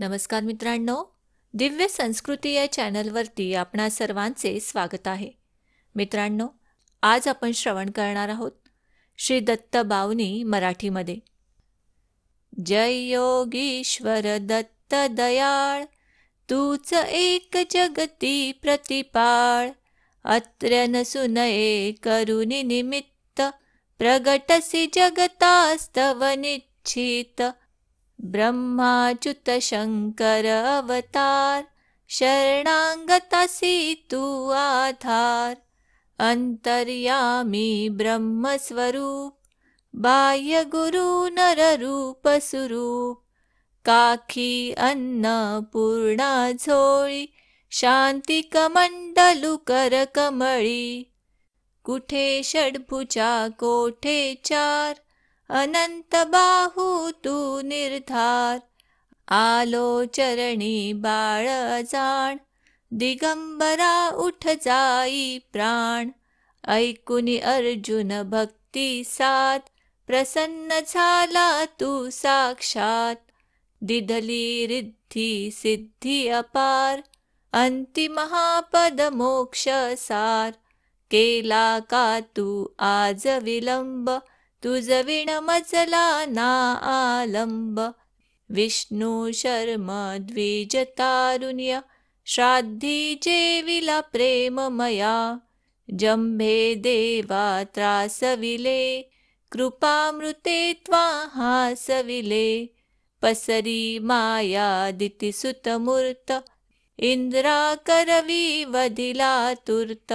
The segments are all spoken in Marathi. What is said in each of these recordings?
नमस्कार मित्रांनो दिव्य संस्कृती या चॅनलवरती आपणा सर्वांचे स्वागत आहे मित्रांनो आज आपण श्रवण करणार आहोत श्री दत्त बावनी मराठीमध्ये जय योगीश्वर दत्त दयाळ तूच एक जगती प्रतिपाळ अत्र नसुनये करुनी निमित्त प्रगटसी जगतास्तव निश्चित ब्रह्माच्युतशङ्करावतार अवतार शरणाङ्गतसि तु आधार अन्तर्यामी ब्रह्मस्वरूप बाह्यगुरुनररूप सुरूप काखी झोळि शान्तिकमण्डलुकरकमळि कुठे षड्भुजा कोठे चार अनन्त बाहु तु निर्धार आलोचरी बाल दिगम्बरा उठ जाई प्राण ऐकुनि अर्जुन भक्ति प्रसन्न झाला तू साक्षात् दिधली रिद्धि सिद्धि अपार अन्तिमहापद तु आज विलम्ब तुजविणमजला नालम्ब विष्णुशर्म द्विजतारुण्य श्राद्धीजेविलप्रेमया जम्भे देवात्रासविले कृपामृते त्वाः सविले मायादिति सुतमूर्त तुर्त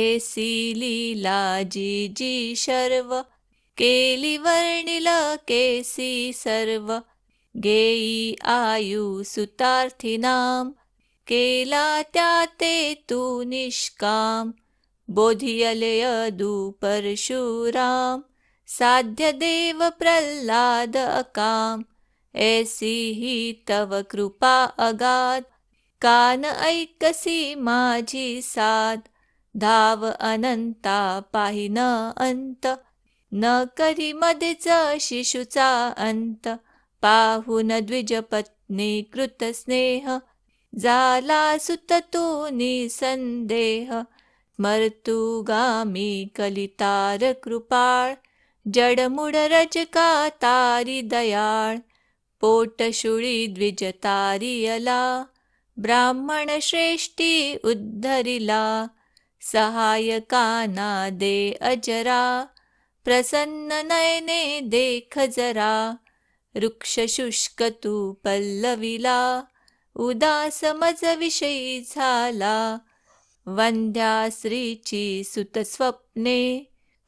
एसी लीला जी जी शर्व केसी सर्व गेयी सुतार्थिनां केला त्या ते तु निष्काम् बोधियलयदुपरशुराम् साध्यदेव प्रह्लाद अकाम् एसि हि तव कृपा अगाद् कान ऐकसी माझी साद् धाव अनन्ता पाहि न अन्त न करी मध्येच शिशुचा अंत पाहून द्विजपत्नी कृत स्नेह झाला सुत तो निसंदेह मर्तुगामी कलितार कृपाळ जडमुड रजका तारी दयाळ पोटशुळी अला, ब्राह्मण श्रेष्ठी उद्धरिला सहायकाना दे अजरा प्रसन्न नयने देख जरा वृक्ष शुष्क तू पल्लविला उदास मज विषयी झाला वंध्या श्रीची सुतस्वप्ने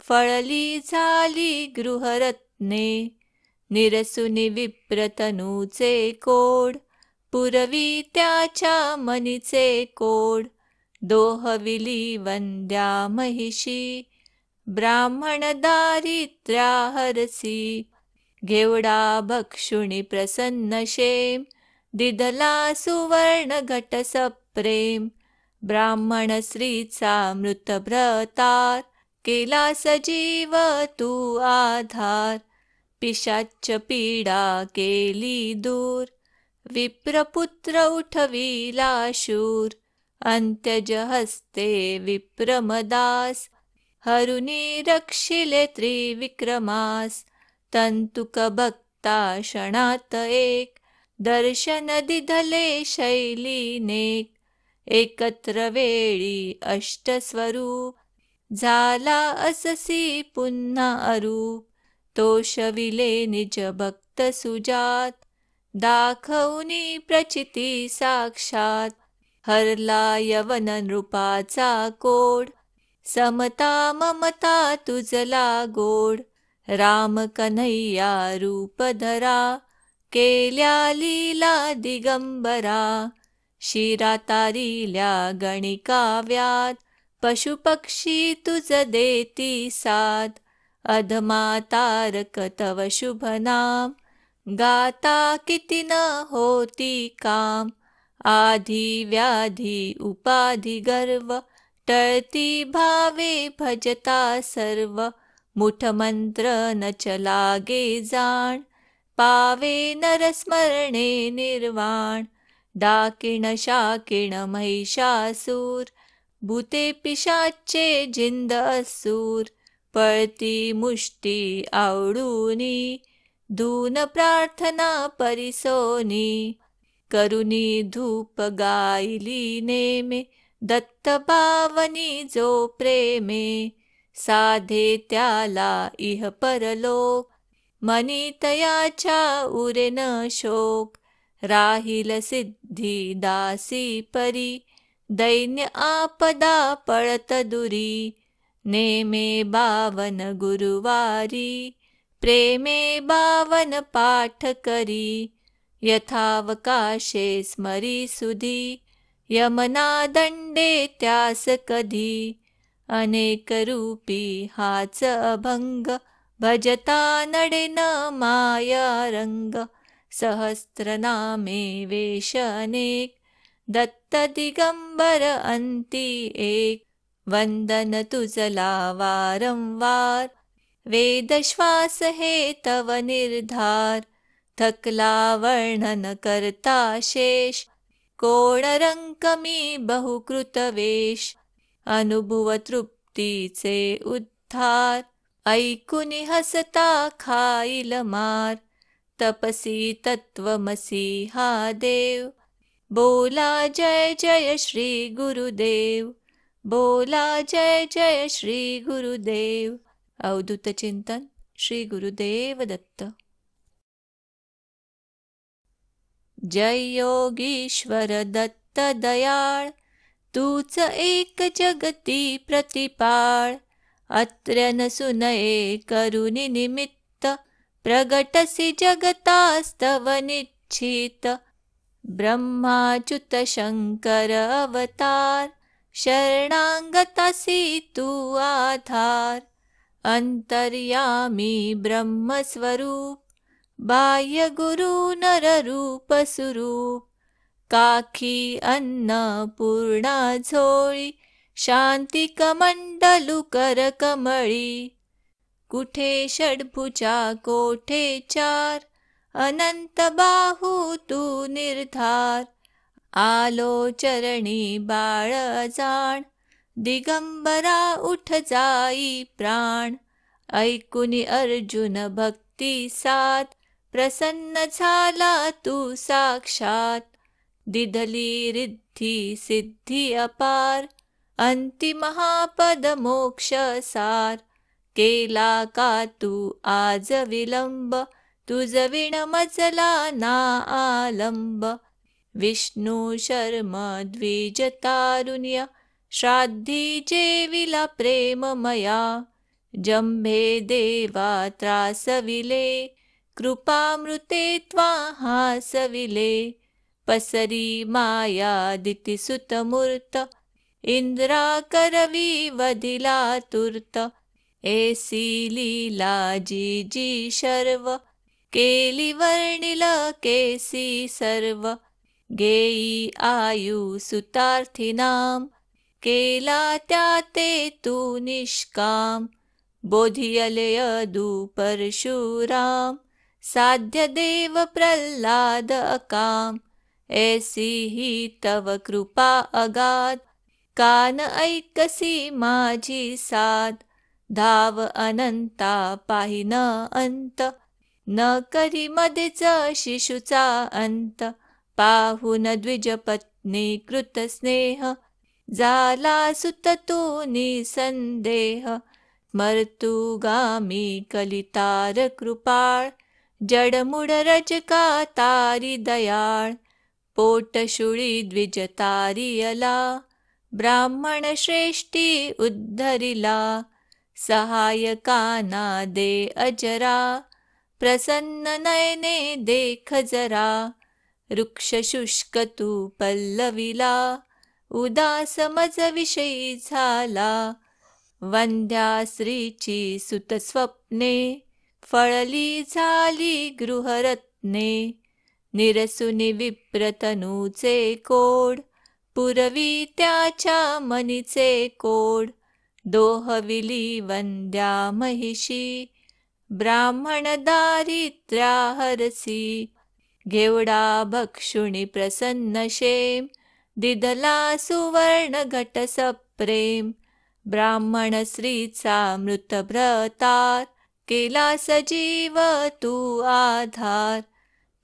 फळली झाली गृहरत्ने निरसुनी विप्रतनूचे कोड पुरवी त्याच्या मनीचे कोड दोहविली वंद्या महिषी ब्राह्मण हरसी घेवडा भक्षुणी प्रसन्न शेम दिदला सुवर्ण घट सप्रेम ब्राह्मण स्त्रीचा मृतभ्रतार केला सजीव तू आधार पिशाच पीडा केली दूर विप्रपुत्र उठविला शूर अंत्यज हस्ते विप्रमदास हरुनी रक्षिले त्रिविक्रमास तंतुक भक्ता क्षणात एक दर्शन दिधले शैलीने एकत्र वेळी अष्टस्वरूप झाला अससी पुन्हा अरूप तोषविले निज भक्त सुजात दाखवनी प्रचिती साक्षात हरला यवन नृपाचा कोड समता ममता तुझला गोड राम कन्हैया रूप धरा केल्या लीला दिगंबरा शिरा तारिल्या गणिकाव्यात पशुपक्षी तुझ देती साथ अधमा तारक तव नाम गाता किती न होती काम आधी व्याधी उपाधी गर्व टति भावे भजता सर्व मुठमन्त्र न च लागे जाण् पावे नरस्मरणे निर्वाण शाकिण महिषासुर जिन्द असुर पळति मुष्टि दून प्रार्थना परिसोनि करुणी धूपगायिली नेमे दत्त जो प्रेमे साधे त्याला इह परलोक मनी तयाच्या उरेन शोक राहिल सिद्धी दासी परी दैन्य आपदा पळत दुरी नेमे बावन गुरुवारी प्रेमे बावन पाठ करी यथावकाशे स्मरी सुधी यमना दंडे त्यास कधी अनेक रूपी हाच अभंग भजता नडेन माया रंग सहस्त्रनामे वेश अनेक दत्त दिगंबर अंती एक वंदन तुझला वारंवार वेदश्वास हे तव निर्धार थकला वर्णन करता शेष कोणरंकमी बहुकृतवेश अनुभव तृप्तीचे उद्धार ऐकून हसता खाईल मार तपसी तत्वमसी हा देव बोला जय जय श्री गुरुदेव बोला जय जय श्री गुरुदेव अवधूत चिंतन श्री गुरुदेव दत्त जय योगीश्वर दत्त दयाळ तूच एक जगती प्रतिपाळ अत्र न सुनये निमित्त, प्रगटसि जगतास्तव निच्छित शङ्कर अवतार, शरणाङ्गतसि तु आधार अन्तर्यामि ब्रह्मस्वरूप बाह्य गुरु रूप सुरूप काखी अन्न पूर्णा झोळी शांती कमंडलु कर कमळी कुठे षडभुजा कोठे चार अनंत बाहू तू निर्धार आलो चरणी बाळ जाण दिगंबरा उठ जाई प्राण ऐकुनी अर्जुन भक्ती साथ प्रसन्न झाला तू साक्षात दिधली रिद्धी सिद्धी अपार अंतिमहापद मोक्ष सार केला का तू आज विलंब तुझ मजला ना आलंब विष्णू शर्म द्विज श्राद्धी जेविला प्रेममया जंभे देवा त्रासविले कृपामृते त्वा हासविले लीला मायादितिसुतमूर्त शर्व, एसि लीलाजीजीशर्व केसी सर्व गेयी आयुसुतार्थिनां केला त्या ते तु निष्कां बोधियलयदूपरशूराम् साध्य देव प्रल्हाद अकाम ऐसी ही तव कृपा अगाद, कान ऐकसी माझी साध धाव अनंता पाहिन अंत न करी मध्येच शिशुचा अंत पाहून पत्नी कृत स्नेह झाला सुत तो निसंदेह मर्तुगामी कलितार कृपाळ जडमुड का तारी दयाळ पोटशुळी द्विज अला, ब्राह्मण श्रेष्ठी उद्धरिला सहायकाना दे अजरा प्रसन्न नयने देख जरा वृक्ष शुष्क तू पल्लविला उदास मज विषयी झाला वंद्या स्त्रीची सुतस्वप्ने फळली झाली गृहरत्ने निरसुनी विप्रतनूचे कोड पुरवी त्याच्या मनीचे कोड दोहविली वंद्या महिषी ब्राह्मण हरसी घेवडा भक्षुणी प्रसन्न शेम दिदला सुवर्ण घटसप्रेम ब्राह्मण स्त्रीचा मृतभ्रतात केला सजीव तू आधार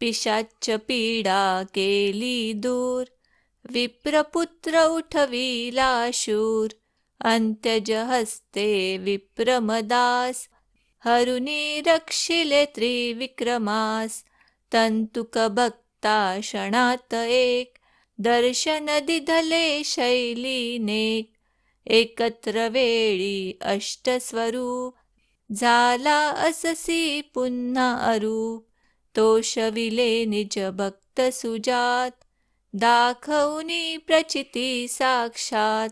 पिशाच पीडा केली दूर विप्रपुत्र उठविला शूर अंत्यज हस्ते विप्रमदास हरुनी रक्षिले त्रिविक्रमास तंतुक भक्ता क्षणात एक दर्शन दिधले शैलीनेक एकत्र वेळी अष्टस्वरूप झाला अससी पुन्हा अरूप तोषविले निज भक्त सुजात दाखवनी प्रचिती साक्षात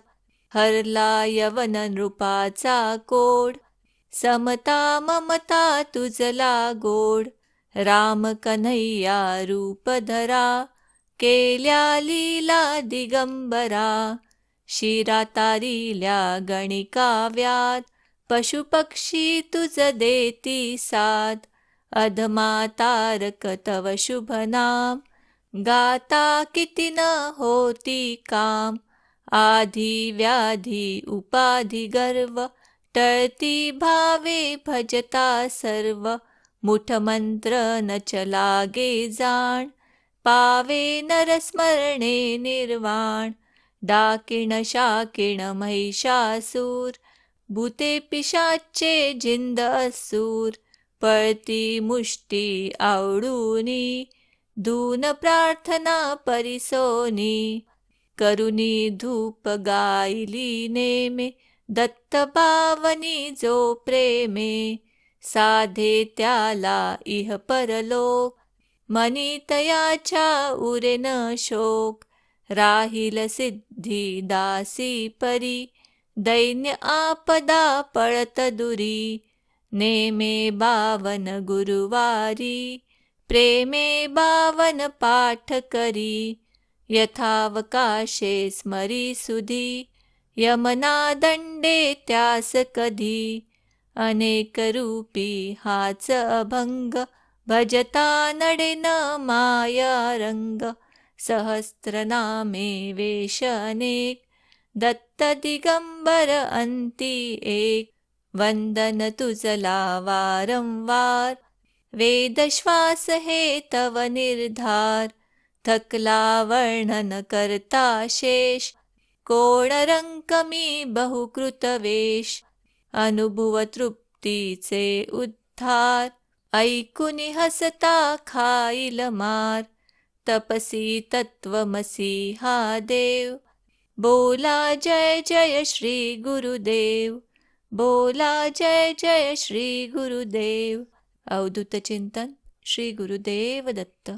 हरला यवन नृपाचा कोड समता ममता तुझला गोड राम कन्हैया रूपधरा केल्या लीला दिगंबरा शिरा तारिल्या गणिकाव्यात पशुपक्षी तुझ देती साथ अधमा तारक तव शुभ नाम गाता किती न होती काम आधी व्याधी उपाधी गर्व टळती भावे भजता सर्व मुठमंत्र न लागे जाण पावे नरस्मरणे निर्वाण डाकिण शाकिण महिषासूर भूते पिशाच्चे जिंद सूर पळती मुष्टी आवडूनी धून प्रार्थना परिसोनी करुणी धूप गायली नेमे दत्त पावनी जो प्रेमे साधे त्याला इह परलोक मनी तयाच्या उरेन शोक राहिल सिद्धी दासी परी दैन्य आपदा पळत दुरी नेमे बावन गुरुवारी प्रेमे बावन पाठ करी यथावकाशे स्मरी सुधी यमना दंडे त्यास कधी अनेक रूपी हाच अभंग भजता नडेन माया रंग सहस्त्रनामे वेश अनेक दत्त दिगंबर अंती एक वंदन तुझला वारंवार वेदश्वास हे तव निर्धार थकला वर्णन करता शेष कोणरङ्कमी बहुकृतवेश अनुभव तृप्तीचे उद्धार ऐकुनि हसता खाईल मार तपसी तत्वमसी हा देव बोला जय जय श्री गुरुदेव बोला जय जय श्री गुरुदेव श्रीगुरुदेव चिंतन श्री गुरुदेव दत्त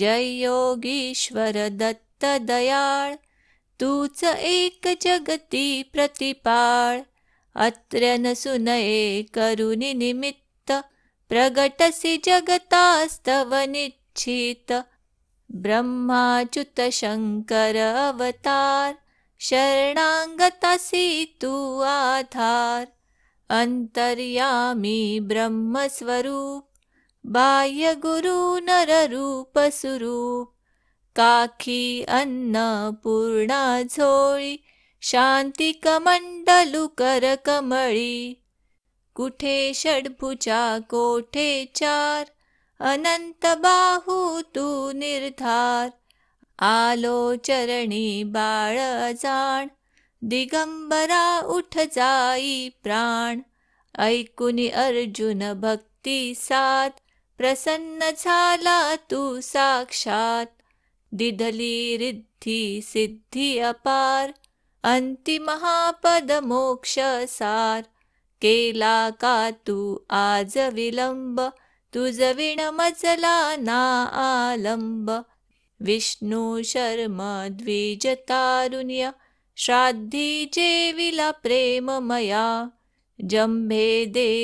जय योगीश्वर दयाल। तूच एक जगती प्रतिपाळ अत्र न सुनये निमित्त। प्रगटसि जगतास्तव निक्षित ब्रह्माच्युतशङ्करावतार अवतार शरणाङ्गतसि तु आधार अन्तर्यामी ब्रह्मस्वरूप बाह्यगुरुनररूपसुरूप काखी झोळि शान्तिकमण्डलुकरकमळि कुठे षड्भुजा कोठे चार निर्धार, चरणे बाळ बाल दिगम्बरा उठ जाई प्राण ऐकुनि अर्जुन भक्ति साथ, प्रसन्न झाला तू साक्षात् दिधली रिद्धि सिद्धि अपार अन्तिमहापद तु आज विलम्ब तुजविणमजला नालम्ब शर्म द्विजतारुण्य प्रेममया जम्भे देवात्रासविले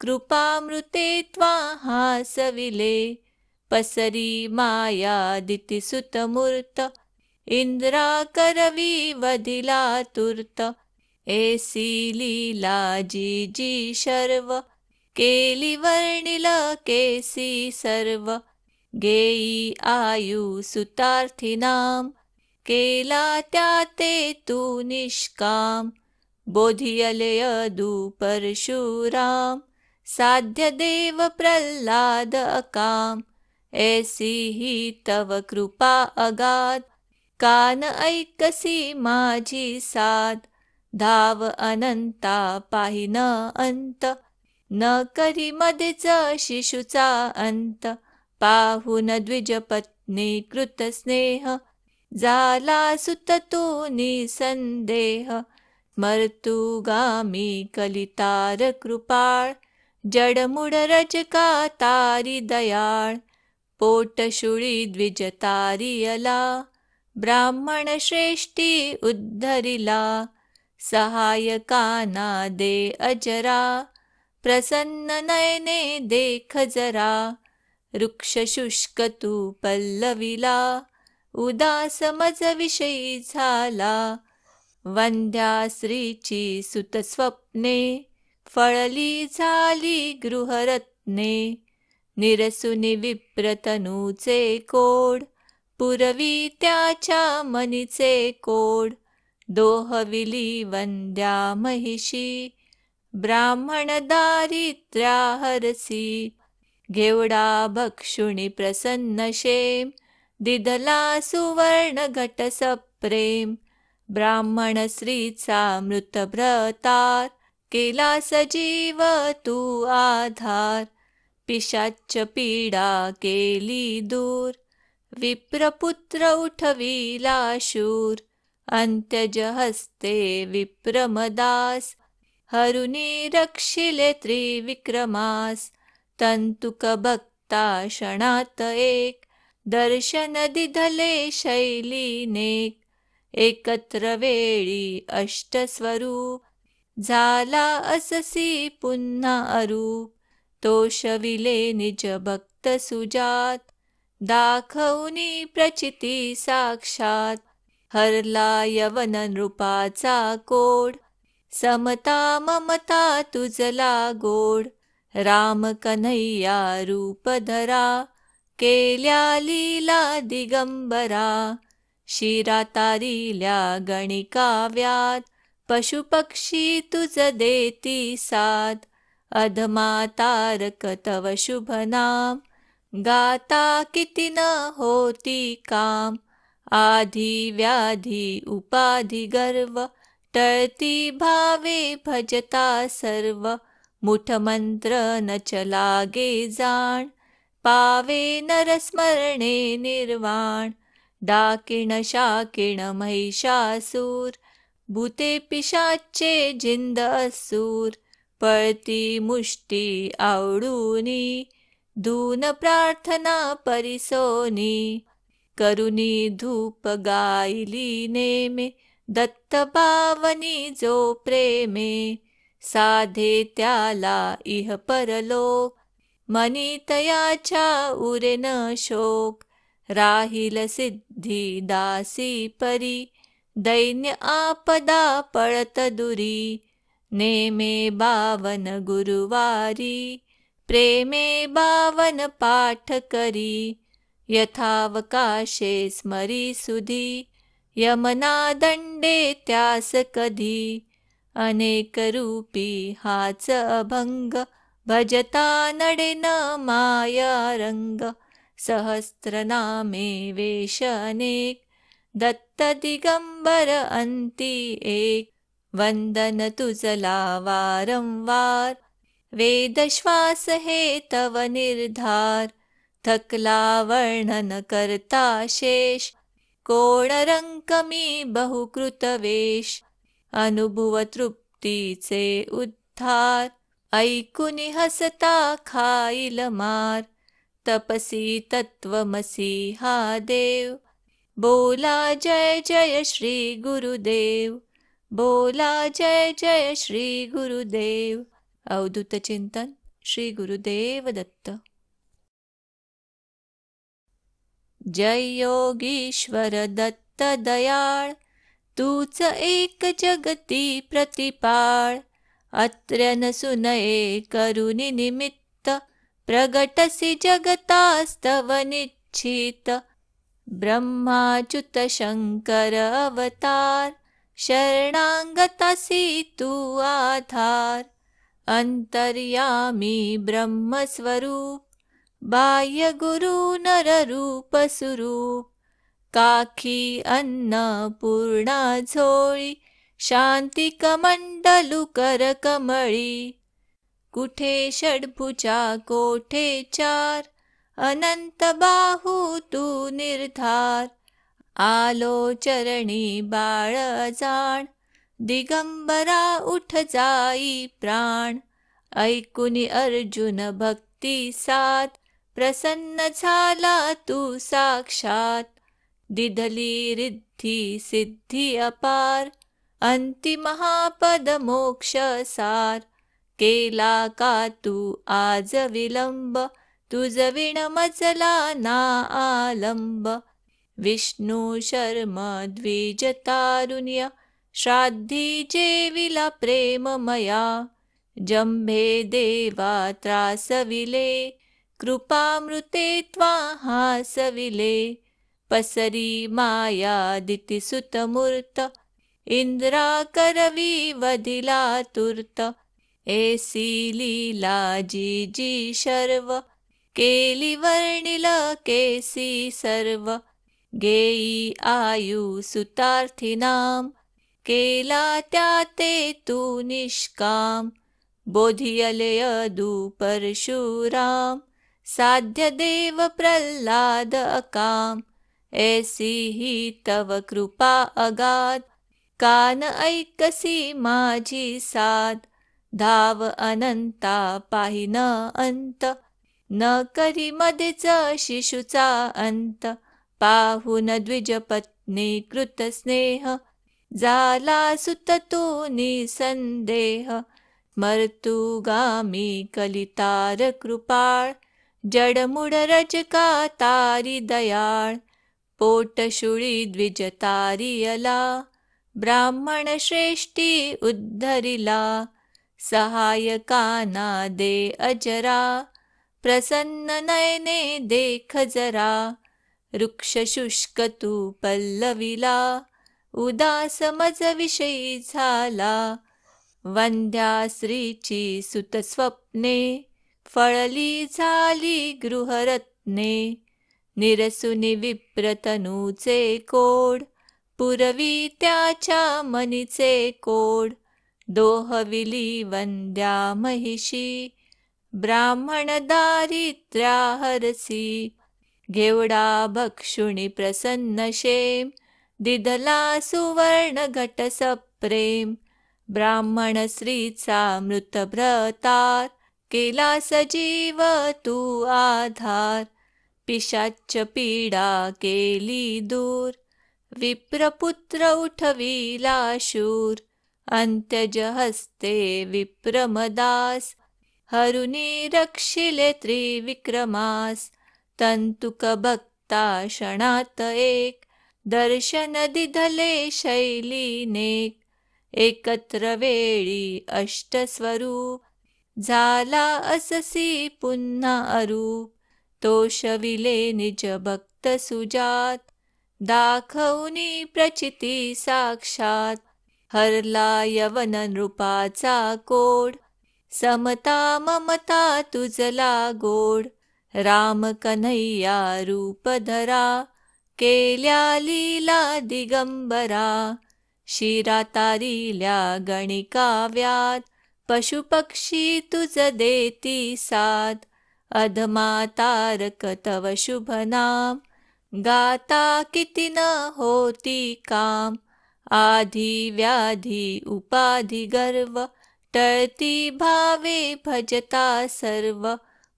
कृपामृते त्वा पसरी सविले मायादिति सुतमूर्त वदिलातुर्त एसी लीला जी शर्व केसी सर्व गेयी आयुसुतार्थिनां केला त्या ते तु निष्काम् बोधियलयदुपरशुराम् साध्यदेव प्रह्लाद अकाम् एसि हि तव कृपा अगात् कान ऐकसी माझी साद् धाव अनन्ता पाहि न अन्त न करी मध्येच शिशुचा अंत पाहून द्विजपत्नी कृत स्नेह झाला सुत तो निसंदेह मर्तुगामी कलितार कृपाळ जडमुड रजका तारी दयाळ पोटशुळी अला, ब्राह्मण श्रेष्ठी उद्धरिला सहायकाना दे अजरा प्रसन्न नयने देख जरा रुक्ष शुष्क तू पल्लविला उदास मज विषयी झाला वंद्या श्रीची सुतस्वप्ने फळली झाली गृहरत्ने निरसुनी विप्रतनूचे कोड पुरवी त्याच्या मनीचे कोड दोहविली वंद्या महिषी ब्राह्मण दारिद्र्या हरसी घेवडा भक्षुणी प्रसन्न शेम दिदला सुवर्ण घट सप्रेम ब्राह्मण स्त्रीचा मृतभ्रतार केला सजीव तू आधार पिशाच पीडा केली दूर विप्रपुत्र उठविला शूर अंत्यज हस्ते विप्रमदास हरुनी रक्षिले त्रिविक्रमास तंतुक भक्ता क्षणात एक दर्शन दिधले शैलीने एकत्र वेळी अष्टस्वरू झाला अससी पुन्हा अरूप तोषविले निज भक्त सुजात दाखवनी प्रचिती साक्षात हरला यवन नृपाचा कोड समता ममता तुझला गोड राम कन्हैया रूप धरा केल्या लीला दिगंबरा शिरा तारिल्या गणिकाव्यात पशुपक्षी तुझ देती साथ अधमा तारक तव शुभनाम गाता किती न होती काम आधी व्याधी उपाधी गर्व तति भावे भजता सर्व मुठमन्त्र न च लागे जाण् पावे नरस्मरणे निर्वाण शाकिण महिषासुर भूते पिशाच्चे असुर पळति मुष्टि दून प्रार्थना परिसोनि करुनी धूपगायिली नेमे दत्तबावनी जो प्रेमे साधे त्याला इह परलोक मनितयाच्या उरेन शोक राहिल सिद्धी दासी परी दैन्य आपदा पळत दुरी नेमे बावन गुरुवारी प्रेमे बावन पाठ करी यथावकाशे स्मरी सुधी यमना दंडे त्यास कधी अनेक रूपी हाच अभंग भजता नडेन माया रंग सहस्त्रनामे वेश अनेक दत्त दिगंबर अंती एक वंदन तुझला वारंवार वेदश्वास हे तव निर्धार थकला वर्णन करता शेष कोणरंकमी बहुकृतवेश अनुभव तृप्तीचे उद्धार ऐकुनी हसता खाईल मार तपसी तत्वमसी हा देव बोला जय जय श्री गुरुदेव बोला जय जय श्री गुरुदेव अवधूत चिंतन श्री गुरुदेव दत्त जय योगीश्वर दत्त दयाळ तूच एक जगती प्रतिपाळ अत्र न सुनये निमित्त, प्रगटसि जगतास्तव निच्छित शङ्कर अवतार, शरणाङ्गतसि तु आधार अन्तर्यामि ब्रह्मस्वरूप बाह्य गुरु नर रूप काखी अन्नपूर्णा झोळी शांती कमंडलु कर कमळी कुठे षडभुजा कोठे चार अनंत बाहू तू निर्धार आलो चरणी बाळ जाण दिगंबरा उठ जाई प्राण ऐकुनी अर्जुन भक्ती साथ प्रसन्न झाला तू साक्षात दिधली रिद्धी सिद्धी अपार अंतिमहापद मोक्ष सार केला का तू आज विलंब तुझ ना आलंब विष्णू शर्म द्विज तारुण्य श्राद्धी जेविला प्रेममया जंभे देवा त्रासविले कृपामृते त्वा हासविले पसरि मायादिति सुतमूर्त जी शर्व केलिवर्णिल केसी सर्व गेयी आयुसुतार्थिनां केला त्या ते तु निष्काम् बोधियलयदुपरशुराम् साध्य देव प्रल्हाद अकाम ऐसी ही तव कृपा अगाध कान ऐकसी माझी साध धाव अनंता पाहिन अंत न करी मध्येच शिशुचा अंत पाहून द्विजपत्नी कृत स्नेह झाला सुत तो निसंदेह मर्तुगामी कलितार कृपाळ जडमुड का तारी दयाळ पोटशुळी द्विज तारियला ब्राह्मण श्रेष्ठी उद्धरिला सहायकाना दे अजरा प्रसन्न नयने देख जरा वृक्ष शुष्क तू पल्लविला उदास मज विषयी झाला श्रीची सुत सुतस्वप्ने फळली झाली गृहरत्ने निरसुनी विप्रतनूचे कोड पुरवी त्याच्या मनीचे कोड दोहविली वंद्या महिषी ब्राह्मण हरसी घेवडा भक्षुणी प्रसन्न शेम दिदला सुवर्ण घट सप्रेम ब्राह्मण स्त्रीचा मृतभ्रतार केला सजीव तू आधार पिशाच पीडा केली दूर विप्रपुत्र उठविला शूर अंत्यज हस्ते विप्रमदास हरुनी रक्षिले त्रिविक्रमास तंतुक भक्ता क्षणात एक दर्शन दिधले शैलीनेक एकत्र वेळी अष्टस्वरूप झाला अससी पुन्हा अरूप तोषविले निज भक्त सुजात दाखवनी प्रचिती साक्षात हरला यवन नृपाचा कोड समता ममता तुझला गोड राम कन्हैया धरा केल्या लीला दिगंबरा शिरा तारिल्या गणिकाव्यात पशुपक्षी तुझ देती साथ अधमा तारक तव शुभ नाम गाता किती न होती काम आधी व्याधी उपाधी गर्व टळती भावे भजता सर्व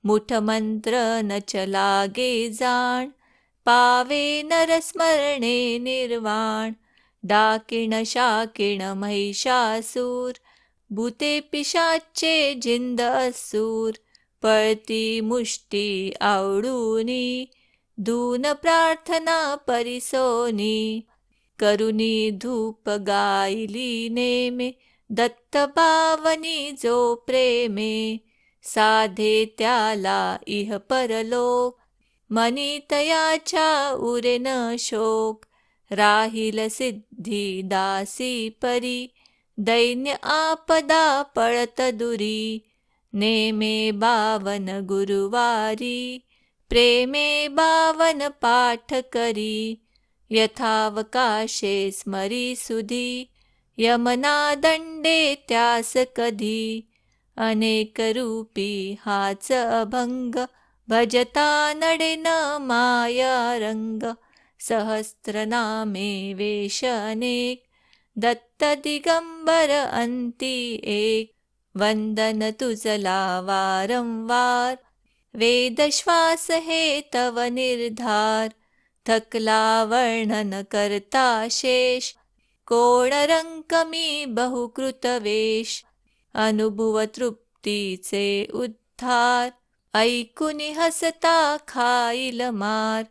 मुठमंत्र न चलागे जाण पावे नरस्मरणे निर्वाण डाकिण शाकिण महिषासूर भूते पिशाच्चे जिन्दअसुर मुष्टी मुष्टि प्रार्थना प्रार्थना परिसोनी करुनी धूपगायली नेमे दत्त बावनी जो प्रेमे साधे त्याला इह परलोक मनया उरेन शोक, राहिल शोक दासी परी, दैन्य आपदा पळत दुरी नेमे बावन गुरुवारी प्रेमे बावन पाठ करी यथावकाशे स्मरी सुधी यमना दंडे त्यास कधी अनेक रूपी हाच अभंग भजता न माया रंग सहस्त्रनामे वेश अनेक दत्त दिगंबर अंती एक वंदन तुझला वारंवार वेदश्वास हे तव निर्धार थकला वर्णन करता शेष कोणरंकमी बहुकृतवेश अनुभव तृप्तीचे उद्धार ऐकुनी हसता खाईल मार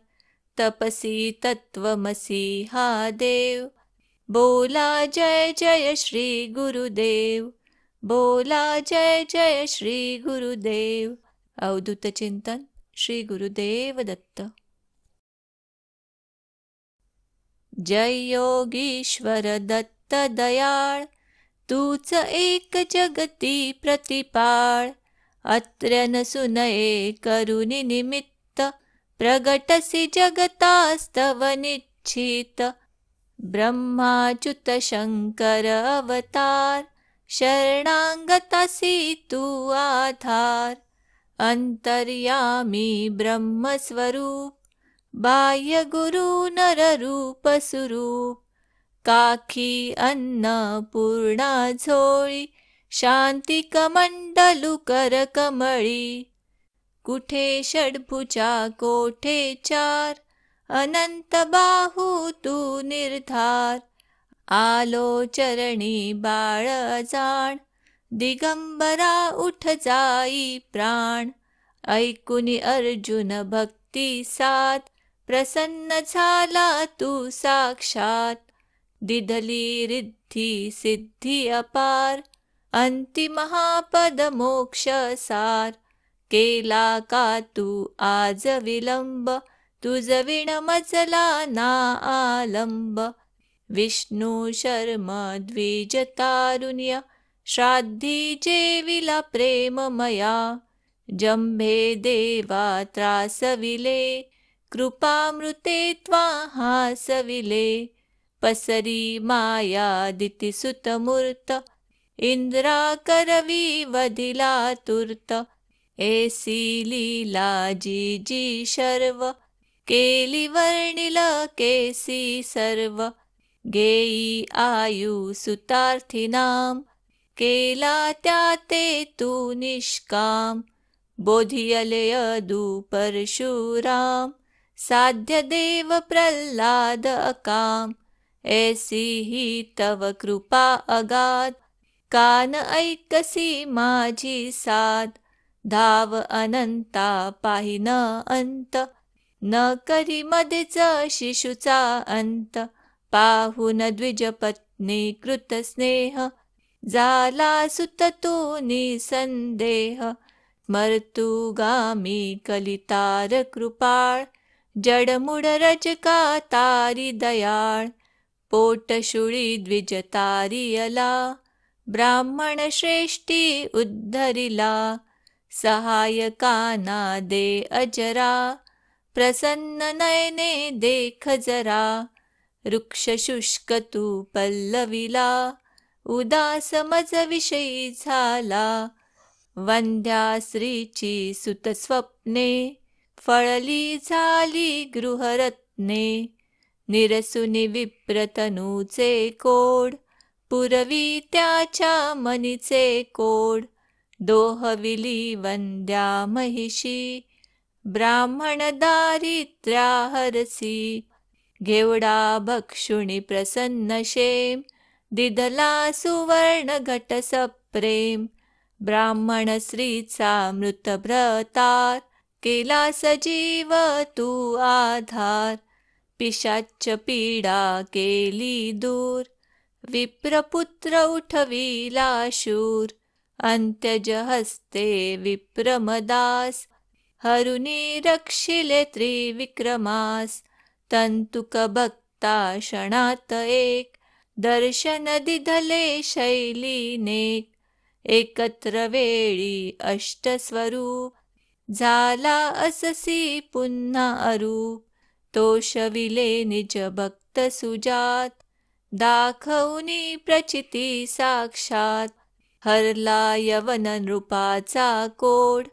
तपसी तत्वमसी हा देव बोला जय जय श्री गुरुदेव बोला जय जय श्री गुरुदेव श्रीगुरुदेव चिंतन श्री गुरुदेव दत्त जय योगीश्वर दत्त दयाळ तूच एक जगती प्रतिपाळ अत्र न सुनये निमित्त प्रगतसि जगतास्तव निक्षित ब्रह्माच्युतशङ्कर अवतार शरणाङ्गतसि तु आधार अन्तर्यामी ब्रह्मस्वरूप बाह्यगुरुनररूप सुरूप काखी झोळि शान्तिकमण्डलुकरकमळि कुठे षड्भुजा कोठे चार अनन्तबाहु तु निर्धार आलोचरणी बाल दिगम्बरा उठ जाई प्राण ऐकुनि अर्जुन भक्ति साथ। प्रसन्न झाला तु साक्षात् दिधली रिद्धि सिद्धि अपार अन्तिमहापद तु आज विलम्ब तुजविणमजला नालम्ब शर्म द्विजतारुण्य प्रेममया जम्भे देवात्रासविले कृपामृते त्वाहासविले सविले मायादिति सुतमूर्त इन्द्राकरविवधिलातुर्त एसी शर्व केसी सर्व गेयी आयुसुतार्थिनां केला त्या ते तु निष्कां बोधियलयदुपरशूरां साध्यदेव प्रह्लाद अकाम् ऐसी हि तव कृपा अगाद् कान ऐकसी माझी साद् धाव अनन्ता पाहि न अन्त न करी मध्येच शिशुचा अंत पाहून द्विजपत्नी कृत स्नेह झाला सुत तो निसंदेह मर्तुगामी कलितार कृपाळ जडमुड रजका तारी दयाळ पोटशुळी तारियला ब्राह्मण श्रेष्ठी उद्धरिला सहायकाना दे अजरा प्रसन्न नयने देख जरा वृक्ष शुष्क तू पल्लविला उदास मज विषयी झाला वंद्या श्रीची सुत स्वप्ने फळली झाली गृहरत्ने निरसुनी विप्रतनूचे कोड पुरवी त्याच्या मनीचे कोड दोहविली वंद्या महिषी ब्राह्मण हरसी घेवडा भक्षुणी प्रसन्न शेम दिदला सुवर्ण घट सप्रेम ब्राह्मण स्त्रीचा मृतभ्रतार केला सजीव तू आधार पिशाच पीडा केली दूर विप्रपुत्र उठविला शूर अंत्यज हस्ते विप्रमदास हरुनी रक्षिले त्रिविक्रमास भक्ता क्षणात एक दर्शन दिधले शैलीने एकत्र वेळी अष्टस्वरूप झाला अससी पुन्हा अरूप तोषविले निज भक्त सुजात दाखवनी प्रचिती साक्षात हरला यवन नृपाचा कोड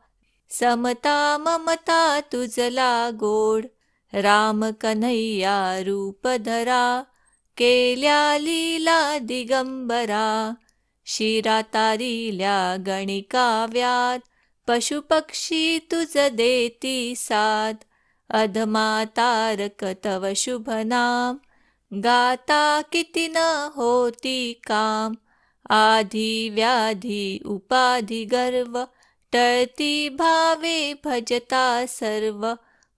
समता ममता तुझला गोड राम कन्हैया रूप धरा केल्या लीला दिगंबरा शिरा तारिल्या गणिकाव्यात पशुपक्षी तुझ देती साथ अधमा तारक तव शुभनाम गाता किती न होती काम आधी व्याधी उपाधी गर्व टळती भावे भजता सर्व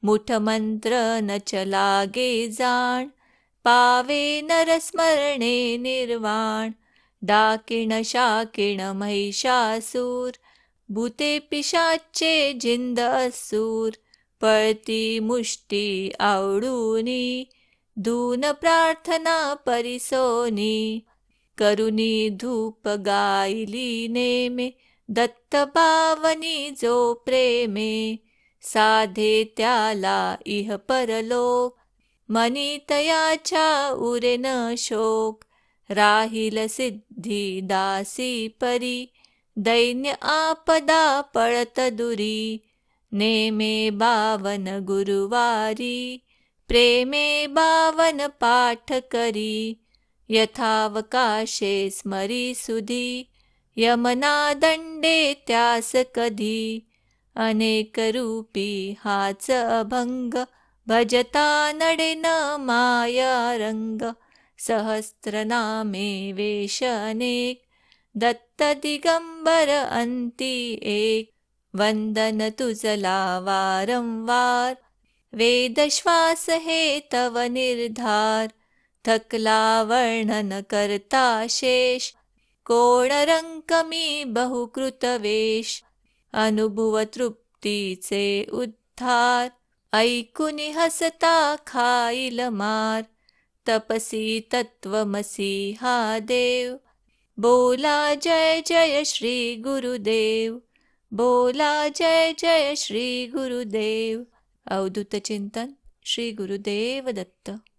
मंत्र न चलागे जाण पावे नरस्मरणे निर्वाण डाकिण शाकिण महिषासूर भूते पिशाचे जिंद असूर पळती मुष्टी आवडूनी धून प्रार्थना परिसोनी करुणी धूप गायली नेमे दत्त जो प्रेमे साधे त्याला इह परलोक मनी तयाच्या उरेन शोक राहिल सिद्धी दासी परी दैन्य आपदा पळत दुरी नेमे बावन गुरुवारी प्रेमे बावन पाठ करी यथावकाशे स्मरी सुधी यमना दंडे त्यास कधी अनेक रूपी हाच अभंग भजता नडेन माया रंग सहस्त्रनामे वेश अनेक दत्त दिगंबर अंती एक वंदन तुझला वारंवार वेदश्वास हे तव निर्धार थकला वर्णन करता शेष कोणरंकमी बहुकृतवेश अनुभव तृप्तीचे उद्धार ऐकुनी हसता खाईल मार तपसी तत्वमसी हा देव बोला जय जय श्री गुरुदेव बोला जय जय श्री गुरुदेव अवधूत चिंतन श्री गुरुदेव दत्त